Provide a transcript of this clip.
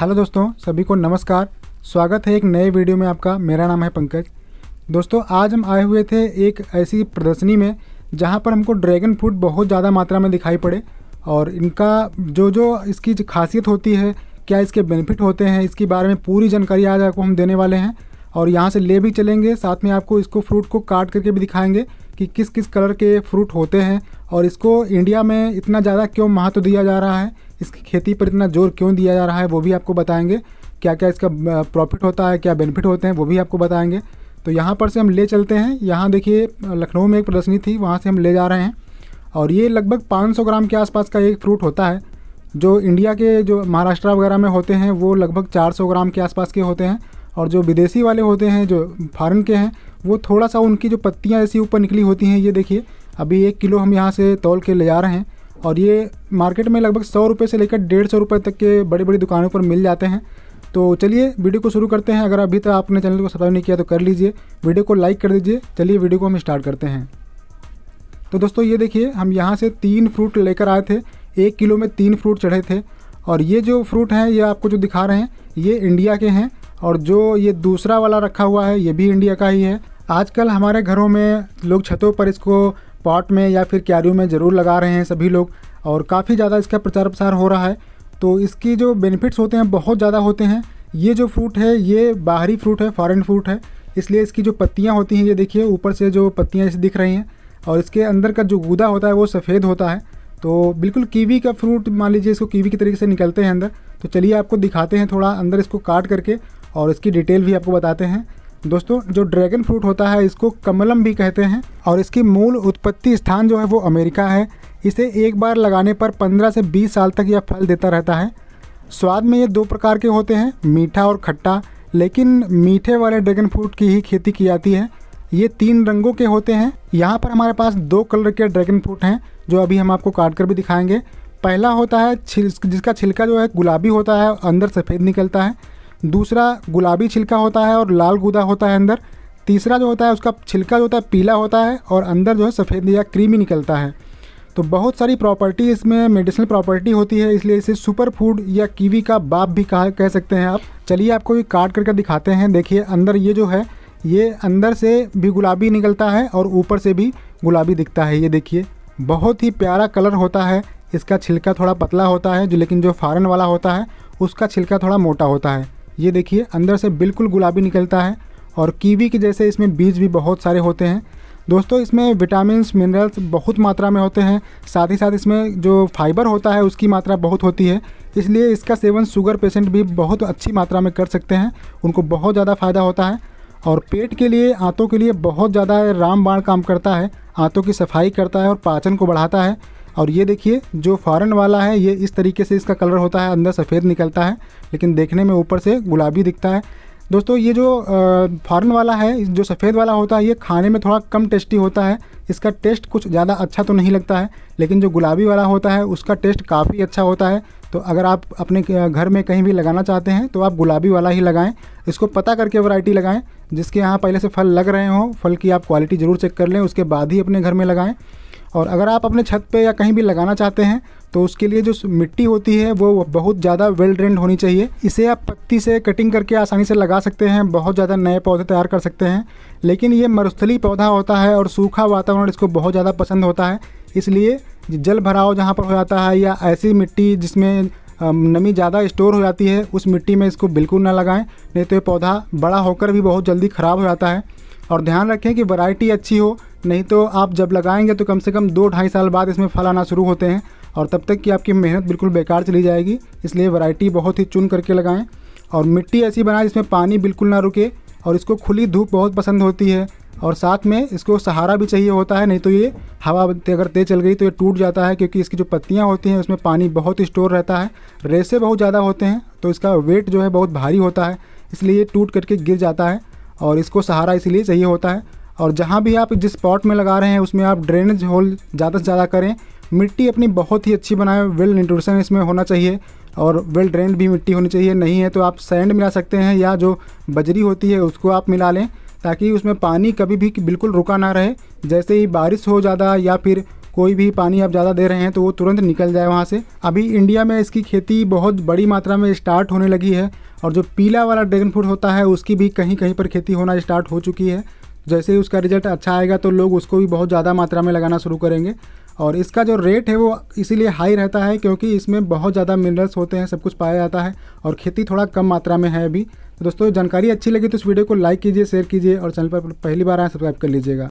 hello दोस्तों सभी को नमस्कार स्वागत है एक नए वीडियो में आपका मेरा नाम है पंकज दोस्तों आज हम आए हुए थे एक ऐसी प्रदर्शनी में जहां पर हमको ड्रैगन फ्रूट बहुत ज़्यादा मात्रा में दिखाई पड़े और इनका जो जो इसकी खासियत होती है क्या इसके बेनिफिट होते हैं इसके बारे में पूरी जानकारी आज आपको हम देने वाले हैं और यहाँ से ले भी चलेंगे साथ में आपको इसको फ्रूट को काट करके भी दिखाएंगे कि किस किस कलर के फ्रूट होते हैं और इसको इंडिया में इतना ज़्यादा क्यों महत्व दिया जा रहा है इसकी खेती पर इतना जोर क्यों दिया जा रहा है वो भी आपको बताएंगे क्या क्या इसका प्रॉफिट होता है क्या बेनिफिट होते हैं वो भी आपको बताएंगे तो यहाँ पर से हम ले चलते हैं यहाँ देखिए लखनऊ में एक प्रदर्शनी थी वहाँ से हम ले जा रहे हैं और ये लगभग 500 ग्राम के आसपास का एक फ्रूट होता है जो इंडिया के जो महाराष्ट्र वगैरह में होते हैं वो लगभग 400 ग्राम के आसपास के होते हैं और जो विदेशी वाले होते हैं जो फॉरन के हैं वो थोड़ा सा उनकी जो पत्तियाँ ऐसी ऊपर निकली होती हैं ये देखिए अभी एक किलो हम यहाँ से तोल के ले जा रहे हैं और ये मार्केट में लगभग सौ रुपये से लेकर डेढ़ सौ रुपये तक के बड़ी बड़ी दुकानों पर मिल जाते हैं तो चलिए वीडियो को शुरू करते हैं अगर अभी तक आपने चैनल को सब्सक्राइब नहीं किया तो कर लीजिए वीडियो को लाइक कर दीजिए चलिए वीडियो को हम स्टार्ट करते हैं तो दोस्तों ये देखिए हम यहाँ से तीन फ्रूट लेकर आए थे एक किलो में तीन फ्रूट चढ़े थे और ये जो फ्रूट हैं ये आपको जो दिखा रहे हैं ये इंडिया के हैं और जो ये दूसरा वाला रखा हुआ है ये भी इंडिया का ही है आजकल हमारे घरों में लोग छतों पर इसको पॉट में या फिर क्यारियों में ज़रूर लगा रहे हैं सभी लोग और काफ़ी ज़्यादा इसका प्रचार प्रसार हो रहा है तो इसकी जो बेनिफिट्स होते हैं बहुत ज़्यादा होते हैं ये जो फ्रूट है ये बाहरी फ्रूट है फॉरेन फ्रूट है इसलिए इसकी जो पत्तियाँ होती हैं ये देखिए ऊपर से जो पत्तियाँ इसे दिख रही हैं और इसके अंदर का जो गूदा होता है वो सफ़ेद होता है तो बिल्कुल कीवी का फ्रूट मान लीजिए इसको कीवी की तरीके से निकलते हैं अंदर तो चलिए आपको दिखाते हैं थोड़ा अंदर इसको काट करके और इसकी डिटेल भी आपको बताते हैं दोस्तों जो ड्रैगन फ्रूट होता है इसको कमलम भी कहते हैं और इसकी मूल उत्पत्ति स्थान जो है वो अमेरिका है इसे एक बार लगाने पर 15 से 20 साल तक यह फल देता रहता है स्वाद में ये दो प्रकार के होते हैं मीठा और खट्टा लेकिन मीठे वाले ड्रैगन फ्रूट की ही खेती की जाती है ये तीन रंगों के होते हैं यहाँ पर हमारे पास दो कलर के ड्रैगन फ्रूट हैं जो अभी हम आपको काट कर भी दिखाएंगे पहला होता है छिल जिसका छिलका जो है गुलाबी होता है अंदर सफ़ेद निकलता है दूसरा गुलाबी छिलका होता है और लाल गूदा होता है अंदर तीसरा जो होता है उसका छिलका जो होता है पीला होता है और अंदर जो है सफ़ेद या क्रीमी निकलता है तो बहुत सारी प्रॉपर्टी इसमें मेडिसिनल प्रॉपर्टी होती है इसलिए इसे सुपर फूड या कीवी का बाप भी कहा कह सकते हैं आप चलिए आपको ये काट करके दिखाते हैं देखिए अंदर ये जो है ये अंदर से भी गुलाबी निकलता है और ऊपर से भी गुलाबी दिखता है ये देखिए बहुत ही प्यारा कलर होता है इसका छिलका थोड़ा पतला होता है जो लेकिन जो फारन वाला होता है उसका छिलका थोड़ा मोटा होता है ये देखिए अंदर से बिल्कुल गुलाबी निकलता है और कीवी के जैसे इसमें बीज भी बहुत सारे होते हैं दोस्तों इसमें विटामिन मिनरल्स बहुत मात्रा में होते हैं साथ ही साथ इसमें जो फाइबर होता है उसकी मात्रा बहुत होती है इसलिए इसका सेवन शुगर पेशेंट भी बहुत अच्छी मात्रा में कर सकते हैं उनको बहुत ज़्यादा फ़ायदा होता है और पेट के लिए आंतों के लिए बहुत ज़्यादा रामबाण काम करता है आंतों की सफाई करता है और पाचन को बढ़ाता है और ये देखिए जो फॉरन वाला है ये इस तरीके से इसका कलर होता है अंदर सफ़ेद निकलता है लेकिन देखने में ऊपर से गुलाबी दिखता है दोस्तों ये जो फॉरन वाला है जो सफ़ेद वाला होता है ये खाने में थोड़ा कम टेस्टी होता है इसका टेस्ट कुछ ज़्यादा अच्छा तो नहीं लगता है लेकिन जो गुलाबी वाला होता है उसका टेस्ट काफ़ी अच्छा होता है तो अगर आप अपने घर में कहीं भी लगाना चाहते हैं तो आप गुलाबी वाला ही लगाएं इसको पता करके वैरायटी लगाएं जिसके यहाँ पहले से फल लग रहे हों फल की आप क्वालिटी ज़रूर चेक कर लें उसके बाद ही अपने घर में लगाएं और अगर आप अपने छत पे या कहीं भी लगाना चाहते हैं तो उसके लिए जो मिट्टी होती है वो बहुत ज़्यादा वेल ड्रेंड होनी चाहिए इसे आप पत्ती से कटिंग करके आसानी से लगा सकते हैं बहुत ज़्यादा नए पौधे तैयार कर सकते हैं लेकिन ये मरुस्थली पौधा होता है और सूखा वातावरण इसको बहुत ज़्यादा पसंद होता है इसलिए जल भराव जहाँ पर हो जाता है या ऐसी मिट्टी जिसमें नमी ज़्यादा स्टोर हो जाती है उस मिट्टी में इसको बिल्कुल ना लगाएं नहीं तो ये पौधा बड़ा होकर भी बहुत जल्दी ख़राब हो जाता है और ध्यान रखें कि वैरायटी अच्छी हो नहीं तो आप जब लगाएंगे तो कम से कम दो ढाई साल बाद इसमें फल आना शुरू होते हैं और तब तक कि आपकी मेहनत बिल्कुल बेकार चली जाएगी इसलिए वैरायटी बहुत ही चुन करके लगाएं और मिट्टी ऐसी बनाएं जिसमें पानी बिल्कुल ना रुके और इसको खुली धूप बहुत पसंद होती है और साथ में इसको सहारा भी चाहिए होता है नहीं तो ये हवा अगर तेज चल गई तो ये टूट जाता है क्योंकि इसकी जो पत्तियाँ होती हैं उसमें पानी बहुत स्टोर रहता है रेसे बहुत ज़्यादा होते हैं तो इसका वेट जो है बहुत भारी होता है इसलिए ये टूट करके गिर जाता है और इसको सहारा इसलिए चाहिए होता है और जहाँ भी आप जिस पॉट में लगा रहे हैं उसमें आप ड्रेनेज होल ज़्यादा से ज़्यादा करें मिट्टी अपनी बहुत ही अच्छी बनाए वेल न्यूट्रिशन इसमें होना चाहिए और वेल ड्रेन भी मिट्टी होनी चाहिए नहीं है तो आप सैंड मिला सकते हैं या जो बजरी होती है उसको आप मिला लें ताकि उसमें पानी कभी भी बिल्कुल रुका ना रहे जैसे ही बारिश हो ज़्यादा या फिर कोई भी पानी आप ज़्यादा दे रहे हैं तो वो तुरंत निकल जाए वहाँ से अभी इंडिया में इसकी खेती बहुत बड़ी मात्रा में स्टार्ट होने लगी है और जो पीला वाला ड्रैगन फ्रूट होता है उसकी भी कहीं कहीं पर खेती होना स्टार्ट हो चुकी है जैसे ही उसका रिजल्ट अच्छा आएगा तो लोग उसको भी बहुत ज़्यादा मात्रा में लगाना शुरू करेंगे और इसका जो रेट है वो इसीलिए हाई रहता है क्योंकि इसमें बहुत ज़्यादा मिनरल्स होते हैं सब कुछ पाया जाता है और खेती थोड़ा कम मात्रा में है अभी तो दोस्तों जानकारी अच्छी लगी तो इस वीडियो को लाइक कीजिए शेयर कीजिए और चैनल पर पहली बार आए सब्सक्राइब कर लीजिएगा